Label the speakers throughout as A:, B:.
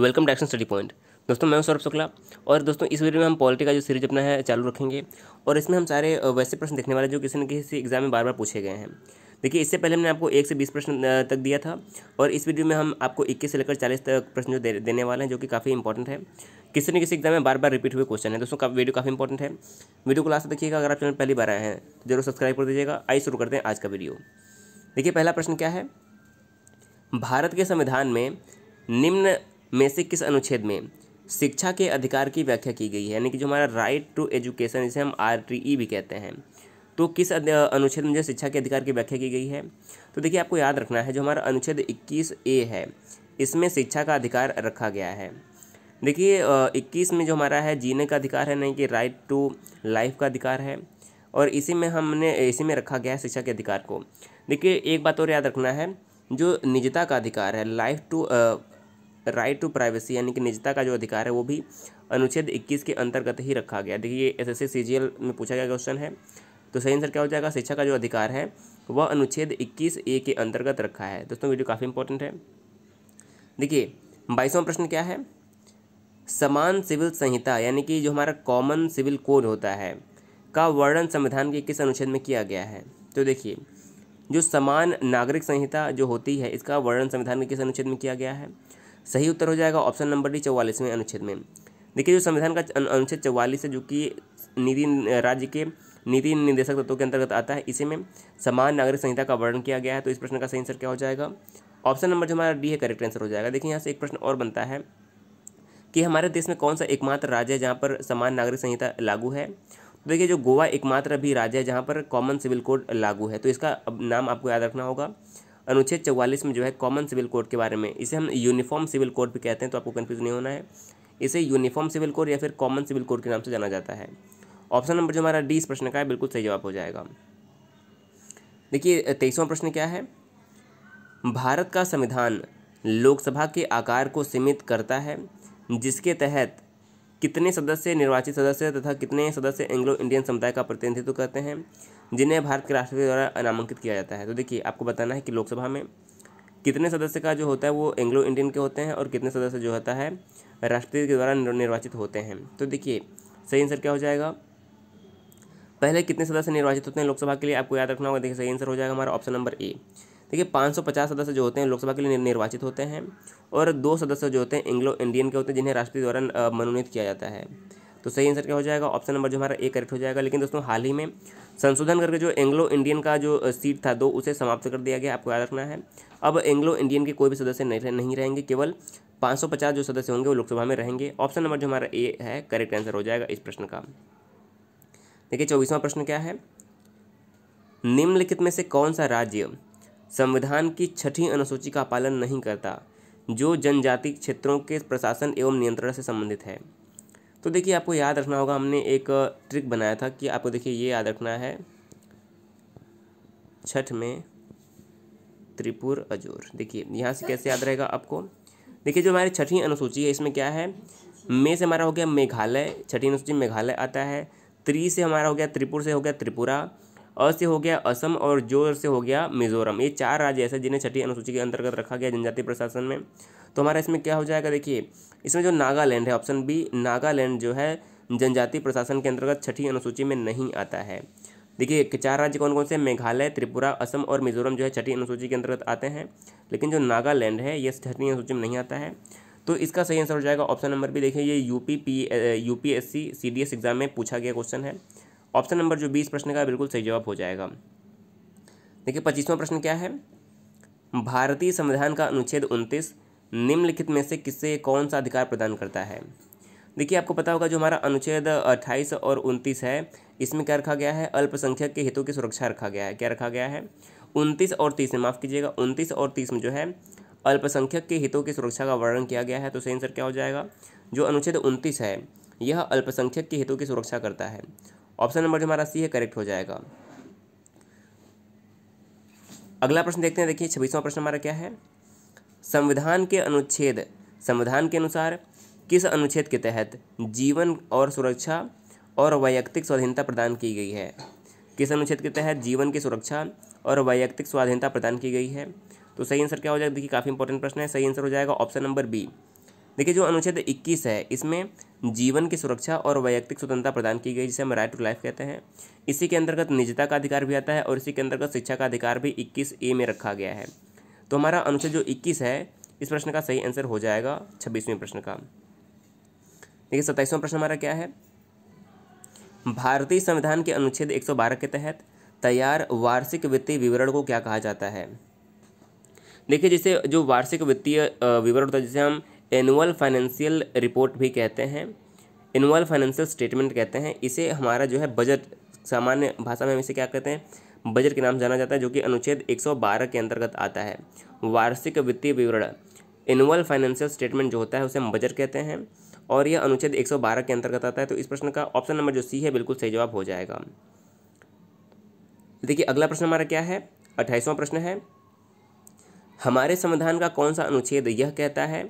A: welcome direction study point दोस्तों मैं सौरभ शुक्ला और दोस्तों इस वीडियो में हम पॉलिटी का जो सीरीज अपना है चालू रखेंगे और इसमें हम सारे वैसे प्रश्न देखने वाले जो किसी न किसी एग्जाम में बार बार पूछे गए हैं देखिए इससे पहले हमने आपको एक से बीस प्रश्न तक दिया था और इस वीडियो में हम आपको इक्कीस से लेकर चालीस तक प्रश्न जो दे, देने वाले हैं जो कि काफ़ी इंपॉर्टेंट है किसी न किसी एग्जाम में बार बार रिपीट हुए क्वेश्चन है दोस्तों का वीडियो काफ़ी इंपॉर्टेंट है वीडियो को लास्ट देखिएगा अगर आप चैनल पहली बार आए हैं तो जरूर सब्सक्राइब कर दीजिएगा आइए शुरू करते हैं आज का वीडियो देखिए पहला प्रश्न क्या है भारत के संविधान में निम्न में से किस अनुच्छेद में शिक्षा के अधिकार की व्याख्या की गई है यानी कि जो हमारा राइट टू एजुकेशन जिसे हम आर टी ई भी कहते हैं तो किस अनुच्छेद में जो शिक्षा के अधिकार की व्याख्या की गई है तो देखिए आपको याद रखना है जो हमारा अनुच्छेद इक्कीस ए है इसमें शिक्षा का अधिकार रखा गया है देखिए इक्कीस में जो हमारा है जीने का अधिकार है नहीं कि राइट टू लाइफ का अधिकार है और इसी में हमने इसी में रखा गया है शिक्षा के अधिकार को देखिए एक बात और याद रखना है जो निजता का अधिकार है life to right to privacy यानी कि निजता का जो अधिकार है वो भी अनुच्छेद 21 के अंतर्गत ही रखा गया देखिए एस एस सी में पूछा गया क्वेश्चन है तो सही आंसर क्या हो जाएगा शिक्षा का जो अधिकार है वह अनुच्छेद इक्कीस ए के अंतर्गत रखा है दोस्तों वीडियो काफ़ी इंपॉर्टेंट है देखिए बाईसवां प्रश्न क्या है समान सिविल संहिता यानी कि जो हमारा कॉमन सिविल कोड होता है का वर्णन संविधान के किस अनुच्छेद में किया गया है तो देखिए जो समान नागरिक संहिता जो होती है इसका वर्णन संविधान के किस अनुच्छेद में किया गया है सही उत्तर हो जाएगा ऑप्शन नंबर डी चौवालीसवें अनुच्छेद में देखिए जो संविधान का अनुच्छेद चौवालीस है जो कि नीति राज्य के नीति निर्देशक तत्वों के अंतर्गत आता है इसी में समान नागरिक संहिता का वर्णन किया गया है तो इस प्रश्न का सही आंसर क्या हो जाएगा ऑप्शन नंबर जो हमारा डी है करेक्ट आंसर हो जाएगा देखिए यहाँ से एक प्रश्न और बनता है कि हमारे देश में कौन सा एकमात्र राज्य है जहाँ पर समान नागरिक संहिता लागू है तो देखिए जो गोवा एकमात्र भी राज्य है जहाँ पर कॉमन सिविल कोड लागू है तो इसका नाम आपको याद रखना होगा अनुच्छेद चौवालीस में जो है कॉमन सिविल कोड के बारे में इसे हम यूनिफॉर्म सिविल कोड भी कहते हैं तो आपको कन्फ्यूज़ नहीं होना है इसे यूनिफॉर्म सिविल कोड या फिर कॉमन सिविल कोड के नाम से जाना जाता है ऑप्शन नंबर जो हमारा डी इस प्रश्न का है बिल्कुल सही जवाब हो जाएगा देखिए तेईसवां प्रश्न क्या है भारत का संविधान लोकसभा के आकार को सीमित करता है जिसके तहत कितने सदस्य निर्वाचित सदस्य तथा कितने सदस्य एंग्लो इंडियन समुदाय का प्रतिनिधित्व करते हैं जिन्हें भारत के राष्ट्रपति द्वारा नामांकित किया जाता है तो देखिए आपको बताना है कि लोकसभा में कितने सदस्य का जो होता है वो एंग्लो इंडियन के होते हैं और कितने सदस्य जो होता है राष्ट्रपति के द्वारा निर्वाचित होते हैं तो देखिए सही आंसर क्या हो जाएगा पहले कितने सदस्य निर्वाचित होते हैं लोकसभा के लिए आपको याद रखना होगा देखिए सही आंसर हो जाएगा हमारा ऑप्शन नंबर ए देखिए 550 सदस्य जो होते हैं लोकसभा के लिए निर्वाचित होते हैं और दो सदस्य जो होते हैं एंग्लो इंडियन के होते हैं जिन्हें राष्ट्रपति द्वारा मनोनीत किया जाता है तो सही आंसर क्या हो जाएगा ऑप्शन नंबर जो हमारा ए करेक्ट हो जाएगा लेकिन दोस्तों हाल ही में संशोधन करके जो एंग्लो इंडियन का जो सीट था दो उसे समाप्त कर दिया गया आपको याद रखना है अब एंग्लो इंडियन के कोई भी सदस्य नहीं नहीं रहेंगे केवल पाँच जो सदस्य होंगे वो लोकसभा में रहेंगे ऑप्शन नंबर जो हमारा ए है करेक्ट आंसर हो जाएगा इस प्रश्न का देखिए चौबीसवां प्रश्न क्या है निम्नलिखित में से कौन सा राज्य संविधान की छठी अनुसूची का पालन नहीं करता जो जनजातीय क्षेत्रों के प्रशासन एवं नियंत्रण से संबंधित है तो देखिए आपको याद रखना होगा हमने एक ट्रिक बनाया था कि आपको देखिए ये याद रखना है छठ में त्रिपुर अजोर देखिए यहाँ से कैसे याद रहेगा आपको देखिए जो हमारी छठी अनुसूची है इसमें क्या है मे से हमारा हो गया मेघालय छठी अनुसूची मेघालय आता है त्री से हमारा हो गया त्रिपुर से हो गया त्रिपुरा अ से हो गया असम और जोर से हो गया मिजोरम ये चार राज्य ऐसे जिन्हें छठी अनुसूची के अंतर्गत रखा गया जनजाति प्रशासन में तो हमारा इसमें क्या हो जाएगा देखिए इसमें जो नागालैंड है ऑप्शन बी नागालैंड जो है जनजाति प्रशासन के अंतर्गत छठी अनुसूची में नहीं आता है देखिए चार राज्य कौन कौन से मेघालय त्रिपुरा असम और मिजोरम जो है छठी अनुसूची के अंतर्गत आते हैं लेकिन जो नागालैंड है ये छठी अनुसूची में नहीं आता है तो इसका सही आंसर हो जाएगा ऑप्शन नंबर भी देखिए ये UP P UPSC CDS exam में पूछा गया क्वेश्चन है ऑप्शन नंबर जो बीस प्रश्न का बिल्कुल सही जवाब हो जाएगा देखिए पच्चीसवां प्रश्न क्या है भारतीय संविधान का अनुच्छेद उनतीस निम्नलिखित में से किससे कौन सा अधिकार प्रदान करता है देखिए आपको पता होगा जो हमारा अनुच्छेद अट्ठाईस और उनतीस है इसमें क्या रखा गया है अल्पसंख्यक के हितों की सुरक्षा रखा गया है क्या रखा गया है उनतीस और तीस में माफ़ कीजिएगा उनतीस और तीस में जो है अल्पसंख्यक के हितों की सुरक्षा का वर्णन किया गया है तो सही आंसर क्या हो जाएगा जो अनुच्छेद उनतीस है यह अल्पसंख्यक के हितों की सुरक्षा करता है ऑप्शन नंबर जो हमारा सी है करेक्ट हो जाएगा अगला प्रश्न देखते हैं देखिए छब्बीसवां प्रश्न हमारा क्या है संविधान के अनुच्छेद संविधान के अनुसार किस अनुच्छेद के तहत जीवन और सुरक्षा और वैयक्तिक स्वाधीनता प्रदान की गई है किस अनुच्छेद के तहत जीवन की सुरक्षा और वैयक्तिक स्वाधीनता प्रदान की गई है तो सही आंसर क्या हो जाएगा देखिए काफ़ी इंपॉर्टेंट प्रश्न है सही आंसर हो जाएगा ऑप्शन नंबर बी देखिए जो अनुच्छेद इक्कीस है इसमें जीवन की सुरक्षा और वैयक्तिक स्वतंत्रता प्रदान की गई जिसे हम राइट टू लाइफ कहते हैं इसी के अंतर्गत निजता का अधिकार भी आता है और इसी के अंतर्गत शिक्षा का अधिकार भी इक्कीस ए में रखा गया है तो हमारा अनुच्छेद जो इक्कीस है इस प्रश्न का सही आंसर हो जाएगा छब्बीसवें प्रश्न का देखिए सत्ताईसवां प्रश्न हमारा क्या है भारतीय संविधान के अनुच्छेद 112 के तहत तैयार वार्षिक वित्तीय विवरण को क्या कहा जाता है देखिए जैसे जो वार्षिक वित्तीय विवरण होता है जिसे हम एनुअल फाइनेंशियल रिपोर्ट भी कहते हैं एनुअल फाइनेंशियल स्टेटमेंट कहते हैं इसे हमारा जो है बजट सामान्य भाषा में हम इसे क्या कहते हैं बजट के नाम जाना जाता है जो कि अनुच्छेद 112 के अंतर्गत आता है वार्षिक वित्तीय विवरण एनुअल फाइनेंशियल स्टेटमेंट जो होता है उसे हम बजट कहते हैं और यह अनुच्छेद 112 के अंतर्गत आता है तो इस प्रश्न का ऑप्शन नंबर जो सी है बिल्कुल सही जवाब हो जाएगा देखिए अगला प्रश्न हमारा क्या है अट्ठाईसवां प्रश्न है हमारे संविधान का कौन सा अनुच्छेद यह कहता है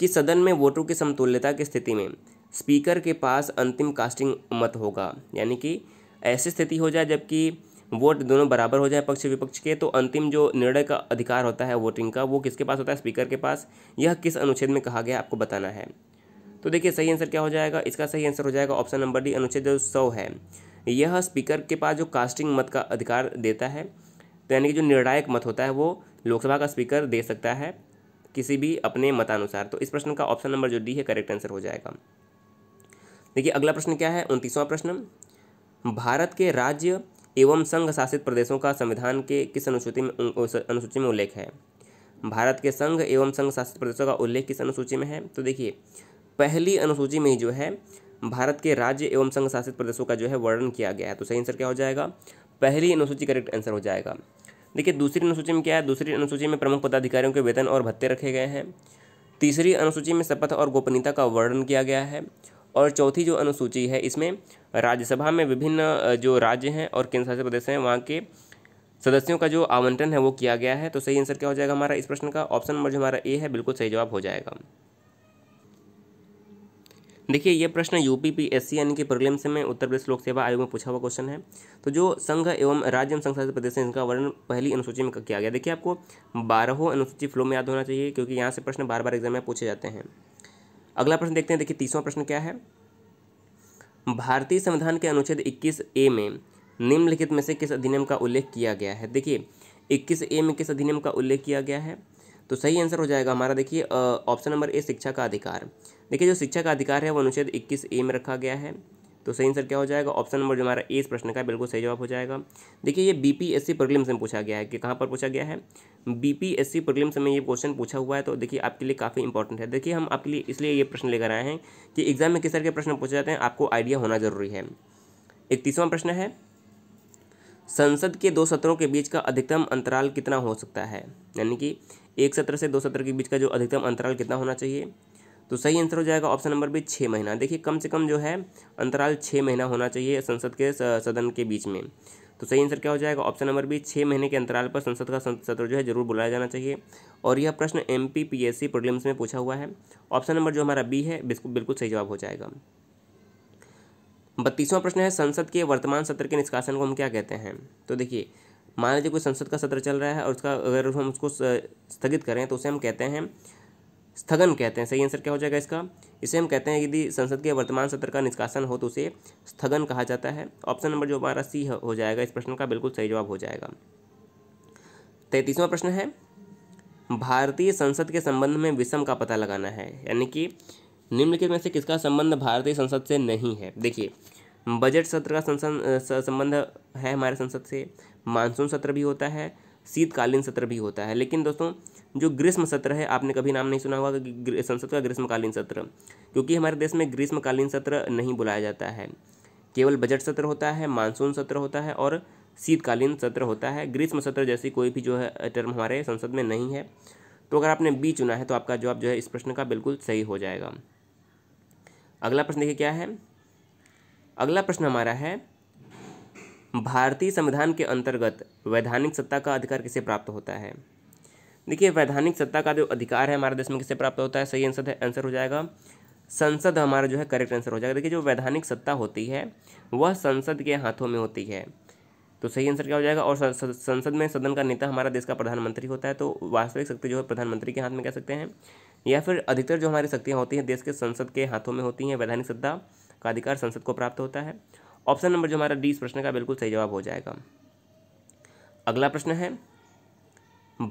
A: कि सदन में वोटों की समतुल्यता की स्थिति में स्पीकर के पास अंतिम कास्टिंग मत होगा यानी कि ऐसी स्थिति हो जाए जबकि वोट दोनों बराबर हो जाए पक्ष विपक्ष के तो अंतिम जो निर्णय का अधिकार होता है वोटिंग का वो किसके पास होता है स्पीकर के पास यह किस अनुच्छेद में कहा गया आपको बताना है तो देखिए सही आंसर क्या हो जाएगा इसका सही आंसर हो जाएगा ऑप्शन नंबर डी अनुच्छेद जो सौ है यह स्पीकर के पास जो कास्टिंग मत का अधिकार देता है तो यानी कि जो निर्णायक मत होता है वो लोकसभा का स्पीकर दे सकता है किसी भी अपने मतानुसार तो इस प्रश्न का ऑप्शन नंबर जो डी है करेक्ट आंसर हो जाएगा देखिए अगला प्रश्न क्या है उनतीसवां प्रश्न भारत के राज्य एवं संघ शासित प्रदेशों का संविधान के किस अनुसूची में अनुसूची में उल्लेख है भारत के संघ एवं संघ शासित प्रदेशों का उल्लेख किस अनुसूची में है तो देखिए पहली अनुसूची में ही जो है भारत के राज्य एवं संघ शासित प्रदेशों का जो है वर्णन किया गया है तो सही आंसर क्या हो जाएगा पहली अनुसूची करेक्ट आंसर हो जाएगा देखिए दूसरी अनुसूची में क्या है दूसरी अनुसूची में प्रमुख पदाधिकारियों के वेतन और भत्ते रखे गए हैं तीसरी अनुसूची में शपथ और गोपनीयता का वर्णन किया गया है और चौथी जो अनुसूची है इसमें राज्यसभा में विभिन्न जो राज्य हैं और केंद्र शासित प्रदेश हैं वहाँ के सदस्यों का जो आवंटन है वो किया गया है तो सही आंसर क्या हो जाएगा हमारा इस प्रश्न का ऑप्शन नंबर जो हमारा ए है बिल्कुल सही जवाब हो जाएगा देखिए ये प्रश्न U P P S C यानी कि प्रिलिम्स में उत्तर प्रदेश लोक सेवा आयोग में पूछा हुआ क्वेश्चन है तो जो संघ एवं राज्य एवं संघ शासित प्रदेश है इनका वर्णन पहली अनुसूची में किया गया देखिए आपको बारहों अनुसूची फ्लो में याद होना चाहिए क्योंकि यहाँ से प्रश्न बार बार एग्जाम में पूछे जाते हैं अगला प्रश्न देखते हैं देखिए तीसवा प्रश्न क्या है भारतीय संविधान के अनुच्छेद इक्कीस ए में निम्नलिखित में से किस अधिनियम का उल्लेख किया गया है देखिए इक्कीस ए में किस अधिनियम का उल्लेख किया गया है तो सही आंसर हो जाएगा हमारा देखिए ऑप्शन नंबर ए शिक्षा का अधिकार देखिए जो शिक्षा का अधिकार है वो अनुच्छेद इक्कीस ए में रखा गया है तो सही आंसर क्या हो जाएगा ऑप्शन नंबर जो हमारा ए इस प्रश्न का बिल्कुल सही जवाब हो जाएगा देखिए ये B P S C prelims में पूछा गया है कि कहाँ पर पूछा गया है B P S C prelims में ये क्वेश्चन पूछा हुआ है तो देखिए आपके लिए काफ़ी इंपॉर्टेंट है देखिए हम आपके लिए इसलिए ये प्रश्न लेकर आए हैं कि एग्जाम में किस तरह के प्रश्न पूछे जाते हैं आपको आइडिया होना जरूरी है एक तीसवा प्रश्न है संसद के दो सत्रों के बीच का अधिकतम अंतराल कितना हो सकता है यानी कि एक सत्र से दो सत्र के बीच का जो अधिकतम अंतराल कितना होना चाहिए तो सही आंसर हो जाएगा ऑप्शन नंबर बी छः महीना देखिए कम से कम जो है अंतराल छः महीना होना चाहिए संसद के सदन के बीच में तो सही आंसर क्या हो जाएगा ऑप्शन नंबर बी छः महीने के अंतराल पर संसद का सत्र जो है जरूर बुलाया जाना चाहिए और यह प्रश्न M P P S C में पूछा हुआ है ऑप्शन नंबर जो हमारा बी है बिल्कुल सही जवाब हो जाएगा बत्तीसवां प्रश्न है संसद के वर्तमान सत्र के निष्कासन को हम क्या कहते हैं तो देखिए मान लीजिए कोई संसद का सत्र चल रहा है और उसका अगर हम उसको स्थगित करें तो उसे हम कहते हैं स्थगन कहते हैं सही आंसर क्या हो जाएगा इसका इसे हम कहते हैं यदि संसद के वर्तमान सत्र का निष्कासन हो तो उसे स्थगन कहा जाता है ऑप्शन नंबर जो हमारा सी हो जाएगा इस प्रश्न का बिल्कुल सही जवाब हो जाएगा तैंतीसवां प्रश्न है भारतीय संसद के संबंध में विषम का पता लगाना है यानी कि निम्नलिखित में से किसका संबंध भारतीय संसद से नहीं है देखिए बजट सत्र का संसद संबंध है हमारे संसद से मानसून सत्र भी होता है शीतकालीन सत्र भी होता है लेकिन दोस्तों जो ग्रीष्म सत्र है आपने कभी नाम नहीं सुना होगा संसद का ग्रीष्मकालीन सत्र क्योंकि हमारे देश में ग्रीष्मकालीन सत्र नहीं बुलाया जाता है केवल बजट सत्र होता है मानसून सत्र होता है और शीतकालीन सत्र होता है ग्रीष्म सत्र जैसी कोई भी जो है टर्म हमारे संसद में नहीं है तो अगर आपने बी चुना है तो आपका जवाब जो है इस प्रश्न का बिल्कुल सही हो जाएगा अगला प्रश्न देखिए क्या है अगला प्रश्न हमारा है भारतीय संविधान के अंतर्गत वैधानिक सत्ता का अधिकार किसे प्राप्त होता है देखिए वैधानिक सत्ता का जो अधिकार है हमारे देश में किसे प्राप्त होता है सही आंसर है आंसर हो जाएगा संसद हमारा जो है करेक्ट आंसर हो जाएगा देखिए जो वैधानिक सत्ता होती है वह संसद के हाथों में होती है तो सही आंसर क्या हो जाएगा और संसद में सदन का नेता हमारा देश का प्रधानमंत्री होता है तो वास्तविक शक्ति जो है प्रधानमंत्री के हाथ में कह सकते हैं या फिर अधिकतर जो हमारी शक्तियाँ होती हैं देश के संसद के हाथों में होती हैं वैधानिक सत्ता का अधिकार संसद को प्राप्त होता है ऑप्शन नंबर जो हमारा डी इस प्रश्न का बिल्कुल सही जवाब हो जाएगा अगला प्रश्न है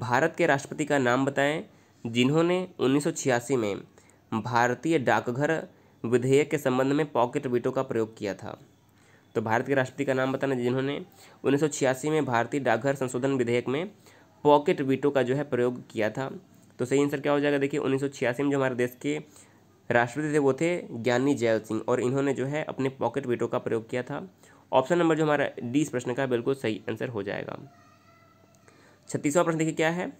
A: भारत के राष्ट्रपति का नाम बताएं जिन्होंने 1986 में भारतीय डाकघर विधेयक के संबंध में पॉकेट वीटो का प्रयोग किया था तो भारत के राष्ट्रपति का नाम बताना जिन्होंने 1986 में भारतीय डाकघर संशोधन विधेयक में पॉकेट वीटो का जो है प्रयोग किया था तो सही आंसर क्या हो जाएगा देखिए 1986 में जो हमारे देश के राष्ट्रपति थे वो थे ज्ञानी जयल सिंह और इन्होंने जो है अपने पॉकेट वीटो का प्रयोग किया था ऑप्शन नंबर जो हमारा डी इस प्रश्न का बिल्कुल सही आंसर हो जाएगा छत्तीसवां प्रश्न देखिए क्या है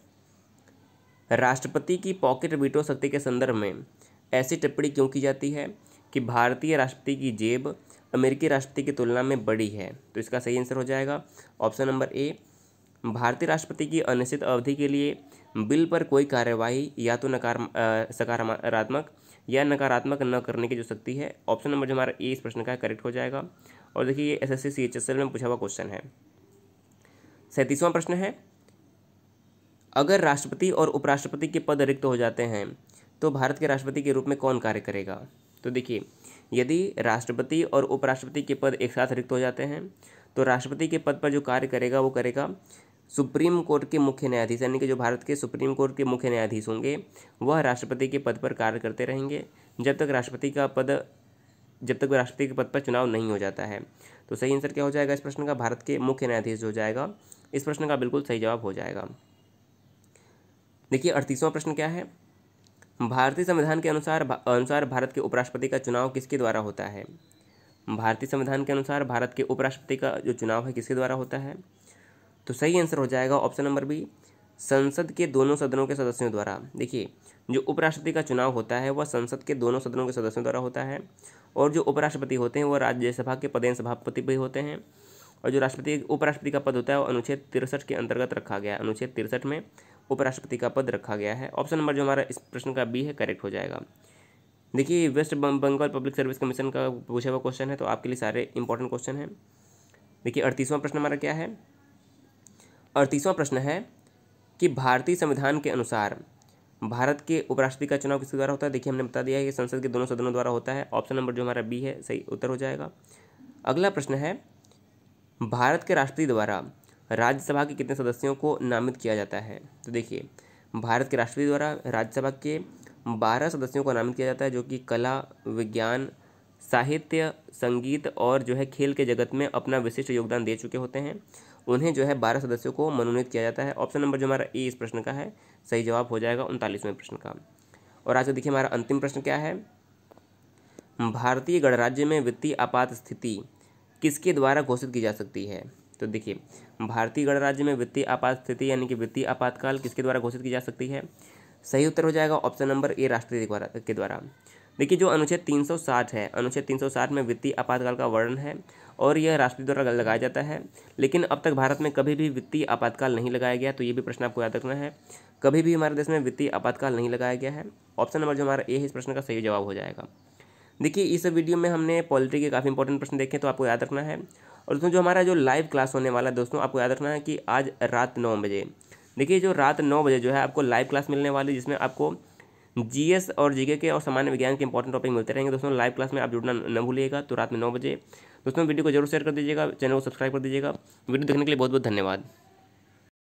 A: राष्ट्रपति की पॉकेट वीटो शक्ति के संदर्भ में ऐसी टिप्पणी क्यों की जाती है कि भारतीय राष्ट्रपति की जेब अमेरिकी राष्ट्रपति की तुलना में बड़ी है तो इसका सही आंसर हो जाएगा ऑप्शन नंबर ए भारतीय राष्ट्रपति की अनिश्चित अवधि के लिए बिल पर कोई कार्यवाही या तो नकार सकारात्मक या नकारात्मक न करने की जो शक्ति है ऑप्शन नंबर जो हमारा ए इस प्रश्न का करेक्ट हो जाएगा और देखिए ये S S C C H S L में पूछा हुआ क्वेश्चन है सैंतीसवां प्रश्न है अगर राष्ट्रपति और उपराष्ट्रपति के पद रिक्त हो जाते हैं तो भारत के राष्ट्रपति के रूप में कौन कार्य करेगा तो देखिए यदि राष्ट्रपति और उपराष्ट्रपति के पद एक साथ रिक्त हो जाते हैं तो राष्ट्रपति के पद पर जो कार्य करेगा वो करेगा सुप्रीम कोर्ट के मुख्य न्यायाधीश यानी कि जो भारत के सुप्रीम कोर्ट के मुख्य न्यायाधीश होंगे वह राष्ट्रपति के पद पर कार्य करते रहेंगे जब तक राष्ट्रपति का पद जब तक राष्ट्रपति के पद पर चुनाव नहीं हो जाता है तो सही आंसर क्या हो जाएगा इस प्रश्न का भारत के मुख्य न्यायाधीश हो जाएगा इस प्रश्न का बिल्कुल सही जवाब हो जाएगा देखिए अड़तीसवां प्रश्न क्या है भारतीय संविधान के अनुसार भा, अनुसार भारत के उपराष्ट्रपति का चुनाव किसके द्वारा होता है भारतीय संविधान के अनुसार भारत के उपराष्ट्रपति का जो चुनाव है किसके द्वारा होता है तो सही आंसर हो जाएगा ऑप्शन नंबर बी संसद के दोनों सदनों के सदस्यों द्वारा देखिए जो उपराष्ट्रपति का चुनाव होता है वह संसद के दोनों सदनों के सदस्यों द्वारा होता है और जो उपराष्ट्रपति होते हैं वह राज्यसभा के पदेन सभापति भी होते हैं और जो राष्ट्रपति उपराष्ट्रपति का पद होता है वो अनुच्छेद तिरसठ के अंतर्गत रखा गया है अनुच्छेद तिरसठ में उपराष्ट्रपति का पद रखा गया है ऑप्शन नंबर जो हमारा इस प्रश्न का बी है करेक्ट हो जाएगा देखिए West Bengal Public Service Commission का पूछा हुआ क्वेश्चन है तो आपके लिए सारे इंपॉर्टेंट क्वेश्चन हैं देखिए अड़तीसवां प्रश्न हमारा क्या है अड़तीसवां प्रश्न है कि भारतीय संविधान के अनुसार भारत के उपराष्ट्रपति का चुनाव किसके द्वारा होता है देखिए हमने बता दिया है कि संसद के दोनों सदनों द्वारा होता है ऑप्शन नंबर जो हमारा बी है सही उत्तर हो जाएगा अगला प्रश्न है भारत के राष्ट्रपति द्वारा राज्यसभा के कितने सदस्यों को नामित किया जाता है तो देखिए भारत के राष्ट्रपति द्वारा राज्यसभा के बारह सदस्यों को नामित किया जाता है जो कि कला विज्ञान साहित्य संगीत और जो है खेल के जगत में अपना विशिष्ट योगदान दे चुके होते हैं उन्हें जो है बारह सदस्यों को मनोनीत किया जाता है ऑप्शन नंबर जो हमारा ए इस प्रश्न का है सही जवाब हो जाएगा उनतालीसवें प्रश्न का और आज का तो देखिए हमारा अंतिम प्रश्न क्या है भारतीय गणराज्य में वित्तीय आपात स्थिति किसके द्वारा घोषित की जा सकती है तो देखिए भारतीय गणराज्य में वित्तीय आपात स्थिति यानी कि वित्तीय आपातकाल किसके द्वारा घोषित की जा सकती है सही उत्तर हो जाएगा ऑप्शन नंबर ए राष्ट्रपति के द्वारा देखिए जो अनुच्छेद 360 है अनुच्छेद 360 में वित्तीय आपातकाल का वर्णन है और यह राष्ट्रपति द्वारा लगाया जाता है लेकिन अब तक भारत में कभी भी वित्तीय आपातकाल नहीं लगाया गया तो ये भी प्रश्न आपको याद रखना है कभी भी हमारे देश में वित्तीय आपातकाल नहीं लगाया गया है ऑप्शन नंबर जो हमारा ए है इस प्रश्न का सही जवाब हो जाएगा देखिए इस वीडियो में हमने पॉलिटी के काफ़ी इंपॉर्टेंट प्रश्न देखे तो आपको याद रखना है और दोस्तों जो हमारा जो लाइव क्लास होने वाला है दोस्तों आपको याद रखना है कि आज रात नौ बजे देखिए जो रात नौ बजे जो है आपको लाइव क्लास मिलने वाली जिसमें आपको जीएस और जीके के और सामान्य विज्ञान के इंपॉर्टेंट टॉपिक मिलते रहेंगे दोस्तों लाइव क्लास में आप जुड़ना न भूलिएगा तो रात में नौ बजे दोस्तों वीडियो को जरूर शेयर कर दीजिएगा चैनल को सब्सक्राइब कर दीजिएगा वीडियो देखने के लिए बहुत बहुत धन्यवाद